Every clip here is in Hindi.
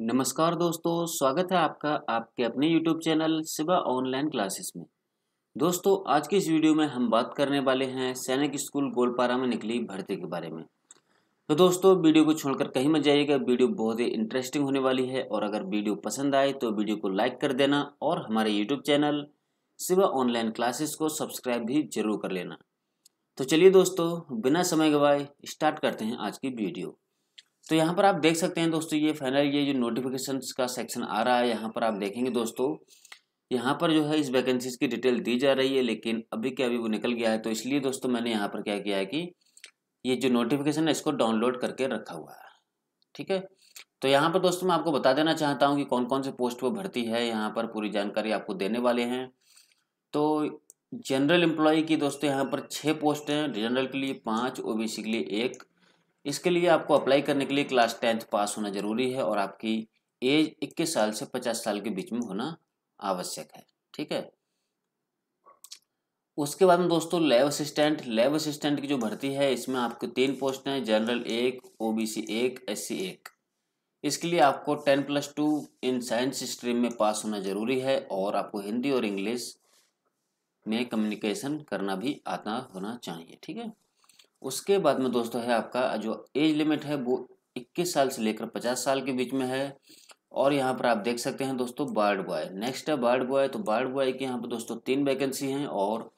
नमस्कार दोस्तों स्वागत है आपका आपके अपने YouTube channel Siva online classes में दोस्तों आज की इस वीडियो में हम बात करने वाले हैं सैनिक स्कूल गोलपारा में निकली भर्ती के बारे में तो दोस्तों वीडियो को छोड़कर कहीं मत जाइएगा वीडियो बहुत ही इंटरेस्टिंग होने वाली है और अगर वीडियो पसंद आए तो वीडियो को लाइक कर देना और हमारे YouTube channel Siva online classes को सब्सक्राइब भी जरूर कर लेना तो चलिए दोस्तों बिना समय गवाए स्टार्ट करते हैं आज की वीडियो तो यहाँ पर आप देख सकते हैं दोस्तों ये फाइनल ये जो नोटिफिकेशन का सेक्शन आ रहा है यहाँ पर आप देखेंगे दोस्तों यहाँ पर जो है इस वैकेंसीज की डिटेल दी जा रही है लेकिन अभी के अभी वो निकल गया है तो इसलिए दोस्तों मैंने यहाँ पर क्या किया है कि ये जो नोटिफिकेशन है इसको डाउनलोड करके रखा हुआ है ठीक है तो यहाँ पर दोस्तों मैं आपको बता देना चाहता हूँ कि कौन कौन से पोस्ट पर भर्ती है यहाँ पर पूरी जानकारी आपको देने वाले हैं तो जनरल एम्प्लॉय की दोस्तों यहाँ पर छः पोस्ट हैं जनरल के लिए पाँच ओ के लिए एक इसके लिए आपको अप्लाई करने के लिए क्लास टेंथ पास होना जरूरी है और आपकी एज इक्कीस साल से पचास साल के बीच में होना आवश्यक है ठीक है उसके बाद में दोस्तों लैब असिस्टेंट लैब असिस्टेंट की जो भर्ती है इसमें आपके तीन पोस्ट हैं जनरल एक ओबीसी एक एससी एक इसके लिए आपको ten plus two in science stream में पास होना जरूरी है और आपको हिंदी और इंग्लिश में कम्युनिकेशन करना भी आता होना चाहिए ठीक है उसके बाद में दोस्तों है आपका जो एज लिमिट है वो 21 साल से लेकर 50 साल के बीच में है और यहाँ पर आप देख सकते हैं दोस्तों बार्ड बॉय नेक्स्ट है बार्ड बॉय तो बार्ड बॉय की यहाँ पर दोस्तों तीन वैकेंसी हैं और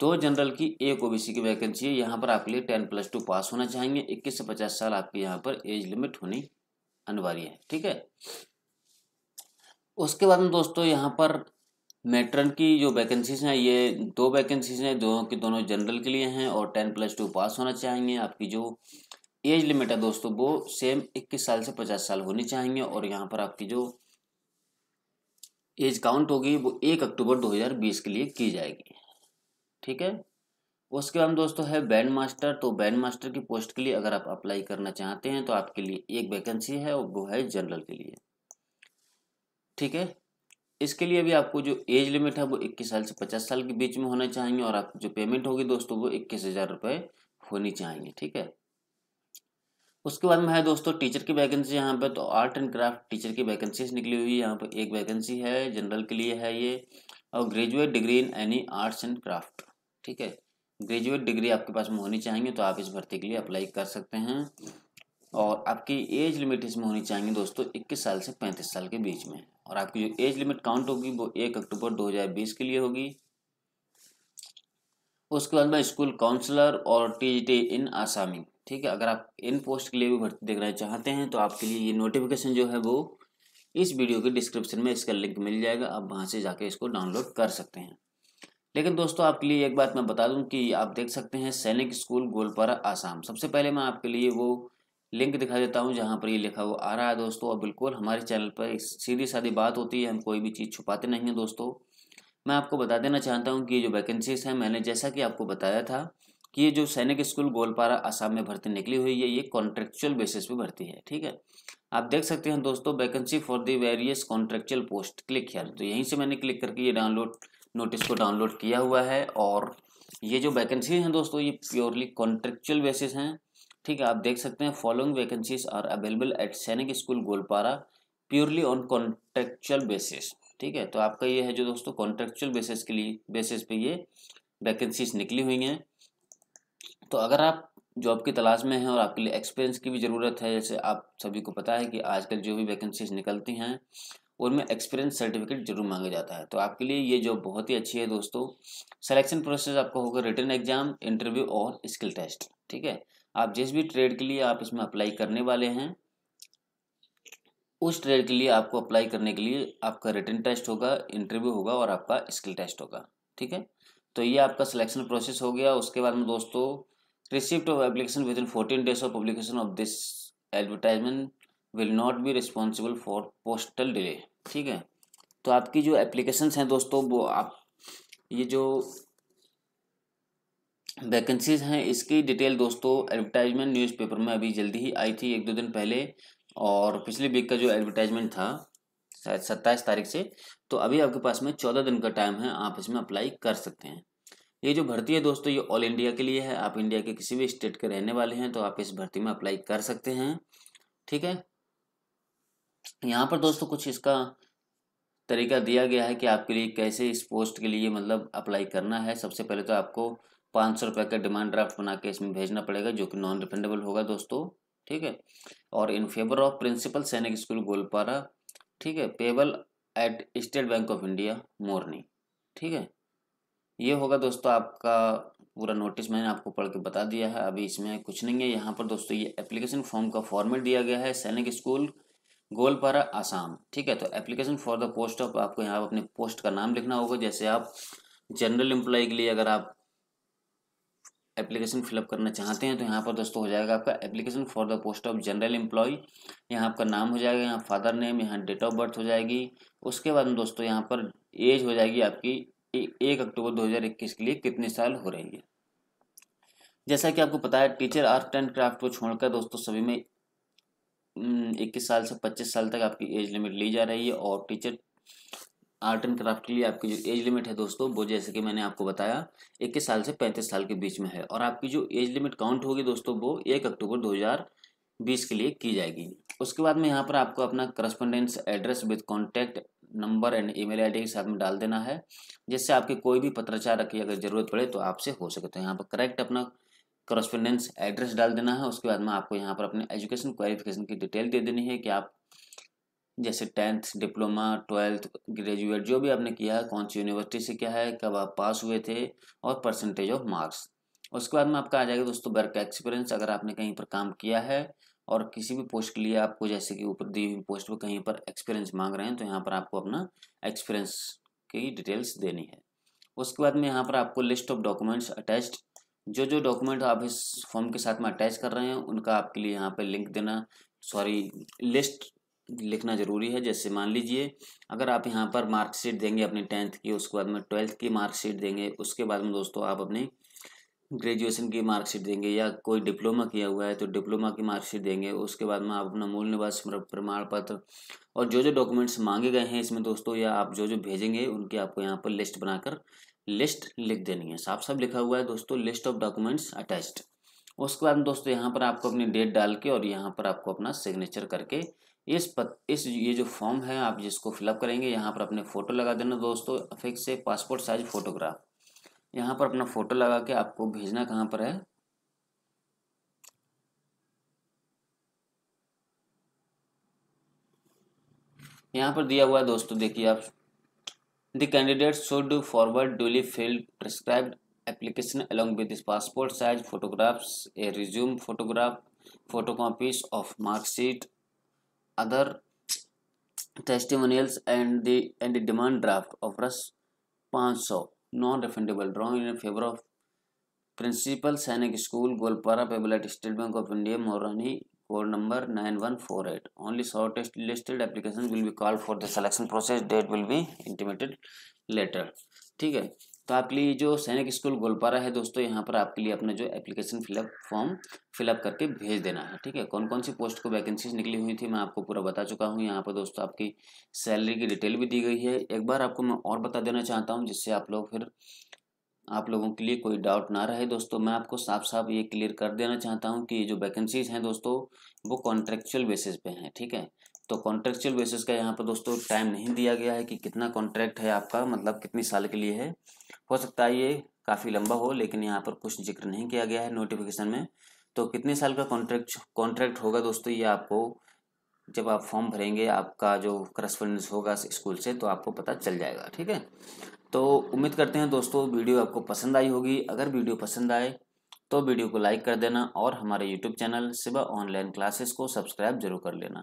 दो जनरल की एक ओबीसी की वैकेंसी है यहाँ पर आपके लिए टेन प्लस टू पास होना चाहेंगे इक्कीस से पचास साल आपके यहाँ पर एज लिमिट होनी अनिवार्य है ठीक है उसके बाद में दोस्तों यहाँ पर मेट्रन की जो वैकेंसीज हैं ये दो वैकेंसीज हैं दोनों के दोनों जनरल के लिए हैं और टेन प्लस टू पास होना चाहिए आपकी जो एज लिमिट है दोस्तों वो सेम इक्कीस साल से पचास साल होनी चाहिए और यहाँ पर आपकी जो एज काउंट होगी वो एक अक्टूबर 2020 के लिए की जाएगी ठीक है उसके बाद दोस्तों है बैंड मास्टर तो बैंड मास्टर की पोस्ट के लिए अगर आप अप्लाई करना चाहते हैं तो आपके लिए एक वैकेंसी है और वो है जनरल के लिए ठीक है इसके लिए भी आपको जो एज लिमिट है वो इक्कीस साल से पचास साल के बीच में होना चाहिए और आपकी जो पेमेंट होगी दोस्तों वो इक्कीस हज़ार रुपये होनी चाहिए ठीक है उसके बाद में है दोस्तों टीचर की वैकेंसी यहाँ पर तो आर्ट एंड क्राफ्ट टीचर की वैकेंसीज निकली हुई है यहाँ पर एक वैकेंसी है जनरल के लिए है ये और graduate degree in any arts and craft ठीक है ग्रेजुएट डिग्री आपके पास में होनी चाहिए तो आप इस भर्ती के लिए अप्लाई कर सकते हैं और आपकी एज लिमिट इसमें होनी चाहिए दोस्तों इक्कीस साल से पैंतीस साल के बीच में और आपकी जो एज लिमिट काउंट होगी वो एक अक्टूबर 2020 के लिए होगी उसके बाद में स्कूल काउंसलर और टी इन आसामी ठीक है अगर आप इन पोस्ट के लिए भी भर्ती देखना चाहते हैं तो आपके लिए ये नोटिफिकेशन जो है वो इस वीडियो के डिस्क्रिप्शन में इसका लिंक मिल जाएगा आप वहाँ से जाके इसको डाउनलोड कर सकते हैं लेकिन दोस्तों आपके लिए एक बात मैं बता दूं कि आप देख सकते हैं सैनिक स्कूल गोलपारा आसाम सबसे पहले मैं आपके लिए वो लिंक दिखा देता हूँ जहाँ पर ये लिखा हुआ आ रहा है दोस्तों और बिल्कुल हमारे चैनल पर सीधी साधी बात होती है हम कोई भी चीज़ छुपाते नहीं हैं दोस्तों मैं आपको बता देना चाहता हूँ कि जो वैकेंसीज हैं मैंने जैसा कि आपको बताया था कि ये जो सैनिक स्कूल गोलपारा आसाम में भर्ती निकली हुई है ये कॉन्ट्रेक्चुअल बेसिस पे भर्ती है ठीक है आप देख सकते हैं दोस्तों vacancy for the various contractual post click किया तो यहीं से मैंने क्लिक करके ये डाउनलोड नोटिस को डाउनलोड किया हुआ है और ये जो वैकेंसी हैं दोस्तों ये प्योरली कॉन्ट्रेक्चुअल बेसिस हैं ठीक है आप देख सकते हैं following vacancies are available at Sainik school Goalpara purely on contractual basis ठीक है तो आपका ये है जो दोस्तों कॉन्ट्रेक्चुअल बेसिस के लिए बेसिस पे ये वैकेंसीज निकली हुई हैं तो अगर आप जॉब की तलाश में हैं और आपके लिए एक्सपीरियंस की भी ज़रूरत है जैसे आप सभी को पता है कि आजकल जो भी वैकेंसीज निकलती हैं उनमें एक्सपीरियंस सर्टिफिकेट जरूर मांगा जाता है तो आपके लिए ये जॉब बहुत ही अच्छी है दोस्तों सेलेक्शन प्रोसेस आपका होगा रिटर्न एग्जाम इंटरव्यू और स्किल टेस्ट ठीक है आप जिस भी ट्रेड के लिए आप इसमें अप्लाई करने वाले हैं उस ट्रेड के लिए आपको अप्लाई करने के लिए आपका रिटर्न टेस्ट होगा इंटरव्यू होगा और आपका स्किल टेस्ट होगा ठीक है तो ये आपका सिलेक्शन प्रोसेस हो गया उसके बाद में दोस्तों receipt of application within fourteen days of publication of this advertisement will not be responsible for postal delay ठीक है तो आपकी जो एप्लीकेशन हैं दोस्तों वो आप ये जो वैकेंसीज हैं इसकी डिटेल दोस्तों एडवर्टाइजमेंट न्यूज़पेपर में अभी जल्दी ही आई थी एक दो दिन पहले और पिछले वीक का जो एडवर्टाइजमेंट था शायद सत्ताईस तारीख से तो अभी आपके पास में चौदह दिन का टाइम है आप इसमें अप्लाई कर सकते हैं ये जो भर्ती है दोस्तों ये ऑल इंडिया के लिए है आप इंडिया के किसी भी स्टेट के रहने वाले हैं तो आप इस भर्ती में अप्लाई कर सकते हैं ठीक है यहाँ पर दोस्तों कुछ इसका तरीका दिया गया है कि आपके लिए कैसे इस पोस्ट के लिए मतलब अप्लाई करना है सबसे पहले तो आपको पाँच सौ रुपये का डिमांड ड्राफ्ट बना के इसमें भेजना पड़ेगा जो कि नॉन रिफंडेबल होगा दोस्तों ठीक है और in favour of principal Sainik school Goalpara ठीक है payable at State Bank of India Morani ठीक है ये होगा दोस्तों आपका पूरा नोटिस मैंने आपको पढ़ के बता दिया है अभी इसमें कुछ नहीं है यहाँ पर दोस्तों ये एप्लीकेशन फॉर्म का फॉर्मेट दिया गया है सैनिक स्कूल गोलपारा आसाम ठीक है तो application for the post of आपको यहाँ अपने पोस्ट का नाम लिखना होगा जैसे आप जनरल एम्प्लॉय के लिए अगर आप एप्लीकेशन फिलअप करना चाहते हैं तो यहाँ पर दोस्तों हो जाएगा आपका application for the post of general employee यहाँ आपका नाम हो जाएगा यहाँ फादर नेम यहाँ डेट ऑफ बर्थ हो जाएगी उसके बाद दोस्तों यहाँ पर एज हो जाएगी आपकी एक अक्टूबर 2021 के लिए कितने साल हो रही है जैसा कि आपको पता है टीचर आर्ट एंड क्राफ्ट को छोड़कर दोस्तों सभी में हम्म, इक्कीस साल से पच्चीस साल तक आपकी एज लिमिट ली जा रही है और टीचर आर्ट एंड क्राफ्ट के लिए आपकी जो एज लिमिट है दोस्तों वो जैसे कि मैंने आपको बताया इक्कीस साल से पैंतीस साल के बीच में है और आपकी जो एज लिमिट काउंट होगी दोस्तों वो एक अक्टूबर दो हज़ार बीस के लिए की जाएगी उसके बाद में यहाँ पर आपको अपना correspondence address with contact number and email ID के साथ में डाल देना है जिससे आपके कोई भी पत्राचार की अगर ज़रूरत पड़े तो आपसे हो सके तो यहाँ पर करेक्ट अपना करस्पोंडेंस एड्रेस डाल देना है उसके बाद में आपको यहाँ पर अपने एजुकेशन क्वालिफिकेशन की डिटेल दे देनी है कि आप जैसे टेंथ डिप्लोमा ट्वेल्थ ग्रेजुएट जो भी आपने किया है कौन सी यूनिवर्सिटी से क्या है कब आप पास हुए थे और परसेंटेज ऑफ मार्क्स उसके बाद में आपका आ जाएगा दोस्तों वर्क एक्सपीरियंस अगर आपने कहीं पर काम किया है और किसी भी पोस्ट के लिए आपको जैसे कि ऊपर दी हुई पोस्ट पर कहीं पर एक्सपीरियंस मांग रहे हैं तो यहाँ पर आपको अपना एक्सपीरियंस की डिटेल्स देनी है उसके बाद में यहाँ पर आपको लिस्ट ऑफ डॉक्यूमेंट्स अटैच्ड जो जो डॉक्यूमेंट आप इस फॉर्म के साथ में अटैच कर रहे हैं उनका आपके लिए यहाँ पर लिंक देना सॉरी लिस्ट लिखना ज़रूरी है जैसे मान लीजिए अगर आप यहाँ पर मार्कशीट देंगे अपने टेंथ की उसके बाद में ट्वेल्थ की मार्कशीट देंगे उसके बाद में दोस्तों आप अपने ग्रेजुएशन की मार्कशीट देंगे या कोई डिप्लोमा किया हुआ है तो डिप्लोमा की मार्कशीट देंगे उसके बाद में आप अपना मूल निवास प्रमाण पत्र और जो जो डॉक्यूमेंट्स मांगे गए हैं इसमें दोस्तों या आप जो जो भेजेंगे उनकी आपको यहाँ पर लिस्ट बनाकर लिस्ट लिख देनी है साफ साफ लिखा हुआ है दोस्तों लिस्ट ऑफ डॉक्यूमेंट्स अटैच्ड उसके बाद दोस्तों यहाँ पर आपको अपनी डेट डाल के और यहाँ पर आपको अपना सिग्नेचर करके इस पत, इस ये जो फॉर्म है आप जिसको फिलअप करेंगे यहाँ पर अपने फ़ोटो लगा देना दोस्तों फिक्स से पासपोर्ट साइज फ़ोटोग्राफ यहाँ पर अपना फ़ोटो लगा के आपको भेजना कहाँ पर है यहाँ पर दिया हुआ है दोस्तों देखिए आप the candidate should forward duly filled prescribed application along with passport size size a resume photograph photo photocopies of mark other testimonials and the and the demand draft of Rs. 500 non-refundable drawing in favor of principal Sainik school Goalpara payable at State Bank of India Morani four number nine one four eight only shortlisted application will be called for the selection process date will be intimated later ठीक है तो आपके लिए जो सैनिक स्कूल गोलपारा है दोस्तों यहाँ पर आपके लिए अपना जो एप्लीकेशन फिलअप फॉर्म फिलअप करके भेज देना है ठीक है कौन कौन सी पोस्ट को वैकेंसीज निकली हुई थी मैं आपको पूरा बता चुका हूँ यहाँ पर दोस्तों आपकी सैलरी की डिटेल भी दी गई है एक बार आपको मैं और बता देना चाहता हूँ जिससे आप लोग फिर आप लोगों के लिए कोई डाउट ना रहे दोस्तों मैं आपको साफ साफ ये क्लियर कर देना चाहता हूँ कि ये जो वैकेंसीज हैं दोस्तों वो कॉन्ट्रेक्चुअल बेसिस पे हैं ठीक है तो कॉन्ट्रेक्चुअल बेसिस का यहाँ पर दोस्तों टाइम नहीं दिया गया है कि कितना कॉन्ट्रैक्ट है आपका मतलब कितने साल के लिए है हो सकता है ये काफ़ी लंबा हो लेकिन यहाँ पर कुछ जिक्र नहीं किया गया है नोटिफिकेशन में तो कितने साल का कॉन्ट्रैक्ट कॉन्ट्रैक्ट होगा दोस्तों ये आपको जब आप फॉर्म भरेंगे आपका जो करस्पॉन्डेंस होगा स्कूल से तो आपको पता चल जाएगा ठीक है तो उम्मीद करते हैं दोस्तों वीडियो आपको पसंद आई होगी अगर वीडियो पसंद आए तो वीडियो को लाइक कर देना और हमारे YouTube channel Siva online classes को सब्सक्राइब जरूर कर लेना